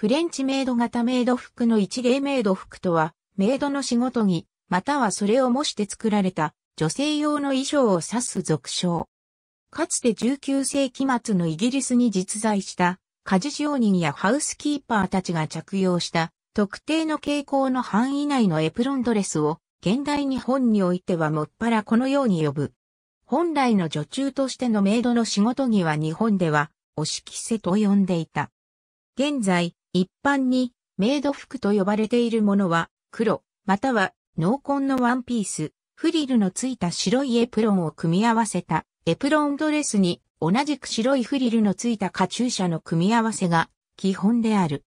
フレンチメイド型メイド服の一例メイド服とは、メイドの仕事着、またはそれを模して作られた女性用の衣装を指す俗称。かつて19世紀末のイギリスに実在した家事商人やハウスキーパーたちが着用した特定の傾向の範囲内のエプロンドレスを現代日本においてはもっぱらこのように呼ぶ。本来の女中としてのメイドの仕事着は日本では、おしきせと呼んでいた。現在、一般にメイド服と呼ばれているものは黒、または濃紺のワンピース、フリルのついた白いエプロンを組み合わせたエプロンドレスに同じく白いフリルのついたカチューシャの組み合わせが基本である。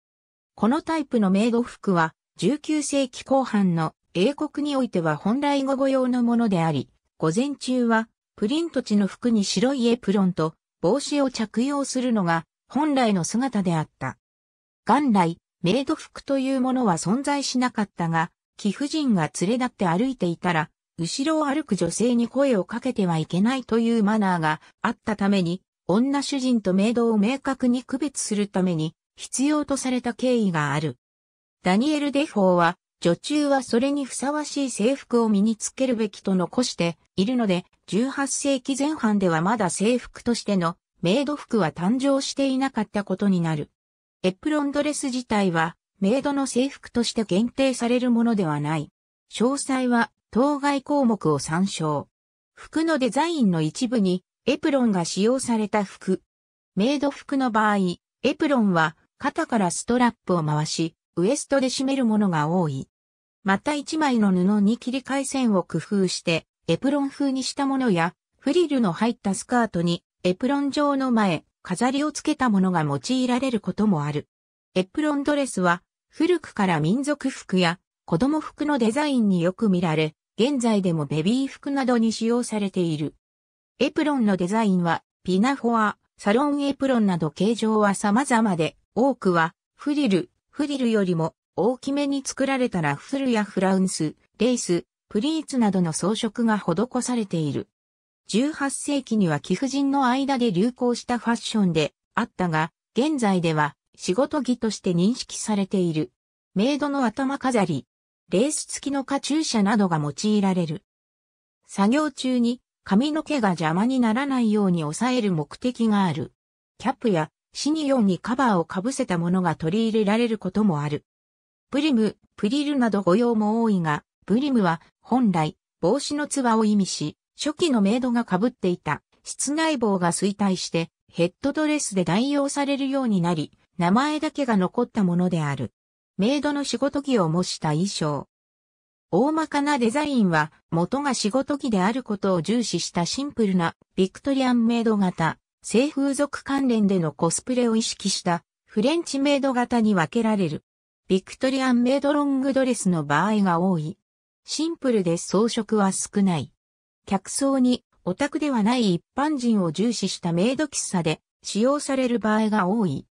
このタイプのメイド服は19世紀後半の英国においては本来午後用のものであり、午前中はプリント地の服に白いエプロンと帽子を着用するのが本来の姿であった。元来、メイド服というものは存在しなかったが、貴婦人が連れ立って歩いていたら、後ろを歩く女性に声をかけてはいけないというマナーがあったために、女主人とメイドを明確に区別するために、必要とされた経緯がある。ダニエル・デフォーは、女中はそれにふさわしい制服を身につけるべきと残しているので、18世紀前半ではまだ制服としてのメイド服は誕生していなかったことになる。エプロンドレス自体は、メイドの制服として限定されるものではない。詳細は、当該項目を参照。服のデザインの一部に、エプロンが使用された服。メイド服の場合、エプロンは、肩からストラップを回し、ウエストで締めるものが多い。また一枚の布に切り替え線を工夫して、エプロン風にしたものや、フリルの入ったスカートに、エプロン状の前、飾りをつけたものが用いられることもある。エプロンドレスは、古くから民族服や子供服のデザインによく見られ、現在でもベビー服などに使用されている。エプロンのデザインは、ピナフォア、サロンエプロンなど形状は様々で、多くは、フリル、フリルよりも大きめに作られたラフルやフラウンス、レース、プリーツなどの装飾が施されている。18世紀には貴婦人の間で流行したファッションであったが、現在では仕事着として認識されている。メイドの頭飾り、レース付きのカチューシャなどが用いられる。作業中に髪の毛が邪魔にならないように抑える目的がある。キャップやシニオンにカバーをかぶせたものが取り入れられることもある。プリム、プリルなど御用も多いが、プリムは本来帽子のツバを意味し、初期のメイドが被っていた室内帽が衰退してヘッドドレスで代用されるようになり、名前だけが残ったものである。メイドの仕事着を模した衣装。大まかなデザインは元が仕事着であることを重視したシンプルなビクトリアンメイド型、性風俗関連でのコスプレを意識したフレンチメイド型に分けられる。ビクトリアンメイドロングドレスの場合が多い。シンプルで装飾は少ない。客層にオタクではない一般人を重視したメイド喫茶で使用される場合が多い。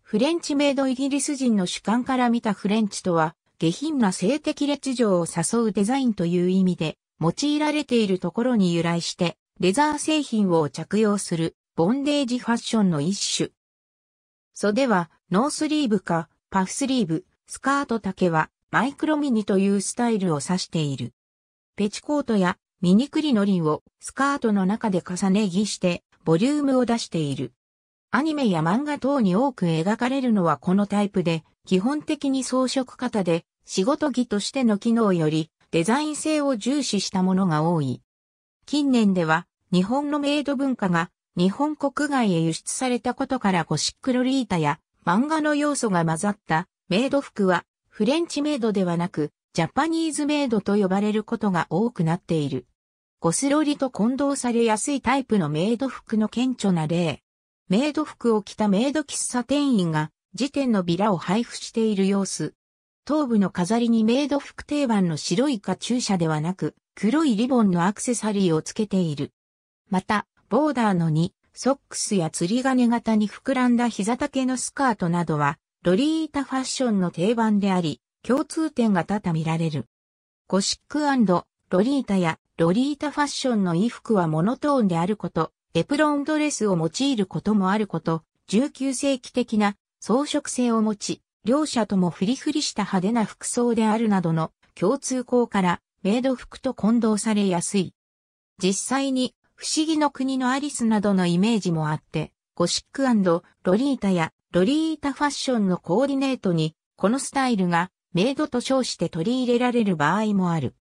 フレンチメイドイギリス人の主観から見たフレンチとは、下品な性的劣情を誘うデザインという意味で、用いられているところに由来して、レザー製品を着用する、ボンデージファッションの一種。袖は、ノースリーブか、パフスリーブ、スカート丈は、マイクロミニというスタイルを指している。ペチコートやミニクリのリンをスカートの中で重ね着してボリュームを出している。アニメや漫画等に多く描かれるのはこのタイプで、基本的に装飾型で仕事着としての機能よりデザイン性を重視したものが多い。近年では日本のメイド文化が日本国外へ輸出されたことからゴシックロリータや漫画の要素が混ざったメイド服はフレンチメイドではなくジャパニーズメイドと呼ばれることが多くなっている。ゴスロリと混同されやすいタイプのメイド服の顕著な例。メイド服を着たメイド喫茶店員が時点のビラを配布している様子。頭部の飾りにメイド服定番の白いカチューシャではなく、黒いリボンのアクセサリーをつけている。また、ボーダーの2、ソックスや釣り金型に膨らんだ膝丈のスカートなどは、ロリータファッションの定番であり、共通点が多々見られる。ゴシックロリータやロリータファッションの衣服はモノトーンであること、エプロンドレスを用いることもあること、19世紀的な装飾性を持ち、両者ともフリフリした派手な服装であるなどの共通項からメイド服と混同されやすい。実際に不思議の国のアリスなどのイメージもあって、ゴシックロリータやロリータファッションのコーディネートにこのスタイルがメイドと称して取り入れられる場合もある。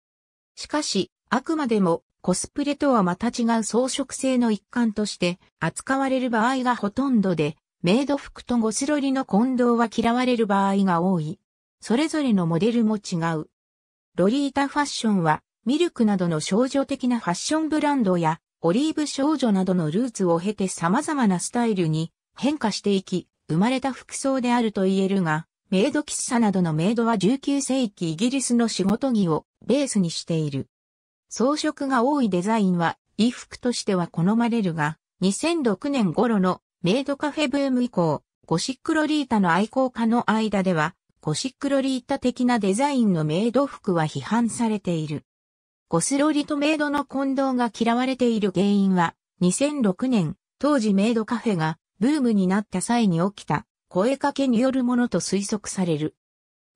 しかし、あくまでもコスプレとはまた違う装飾性の一環として扱われる場合がほとんどで、メイド服とゴスロリの混同は嫌われる場合が多い。それぞれのモデルも違う。ロリータファッションは、ミルクなどの少女的なファッションブランドや、オリーブ少女などのルーツを経て様々なスタイルに変化していき、生まれた服装であると言えるが、メイド喫茶などのメイドは19世紀イギリスの仕事着をベースにしている。装飾が多いデザインは衣服としては好まれるが、2006年頃のメイドカフェブーム以降、ゴシックロリータの愛好家の間では、ゴシックロリータ的なデザインのメイド服は批判されている。ゴスロリとメイドの混同が嫌われている原因は、2006年、当時メイドカフェがブームになった際に起きた声かけによるものと推測される。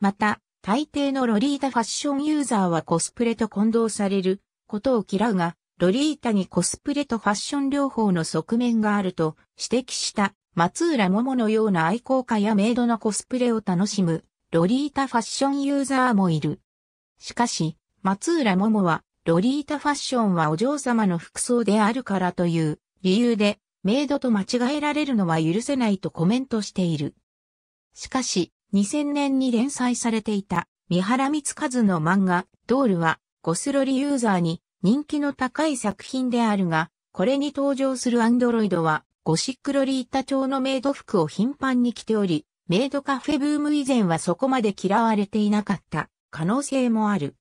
また、大抵のロリータファッションユーザーはコスプレと混同されることを嫌うが、ロリータにコスプレとファッション両方の側面があると指摘した松浦桃のような愛好家やメイドのコスプレを楽しむロリータファッションユーザーもいる。しかし、松浦桃はロリータファッションはお嬢様の服装であるからという理由でメイドと間違えられるのは許せないとコメントしている。しかし、2000年に連載されていた三原光和の漫画、ドールはゴスロリユーザーに人気の高い作品であるが、これに登場するアンドロイドはゴシックロリータ調のメイド服を頻繁に着ており、メイドカフェブーム以前はそこまで嫌われていなかった可能性もある。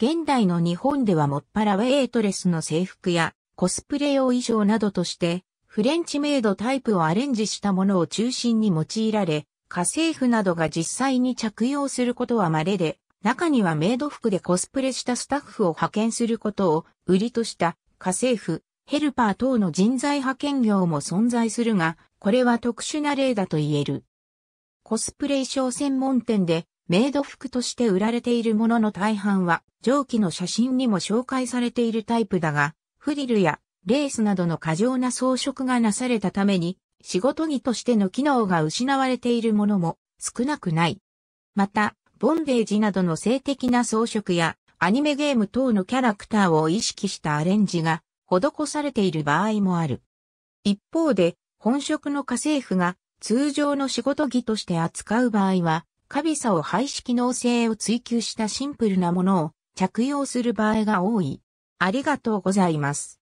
現代の日本ではもっぱらウェイトレスの制服やコスプレ用衣装などとしてフレンチメイドタイプをアレンジしたものを中心に用いられ、家政婦などが実際に着用することは稀で、中にはメイド服でコスプレしたスタッフを派遣することを売りとした家政婦、ヘルパー等の人材派遣業も存在するが、これは特殊な例だと言える。コスプレ衣装専門店でメイド服として売られているものの大半は上記の写真にも紹介されているタイプだが、フリルやレースなどの過剰な装飾がなされたために仕事着としての機能が失われているものも少なくない。また、ボンデージなどの性的な装飾やアニメゲーム等のキャラクターを意識したアレンジが施されている場合もある。一方で、本職の家政婦が通常の仕事着として扱う場合は、カビさを廃止機能性を追求したシンプルなものを着用する場合が多い。ありがとうございます。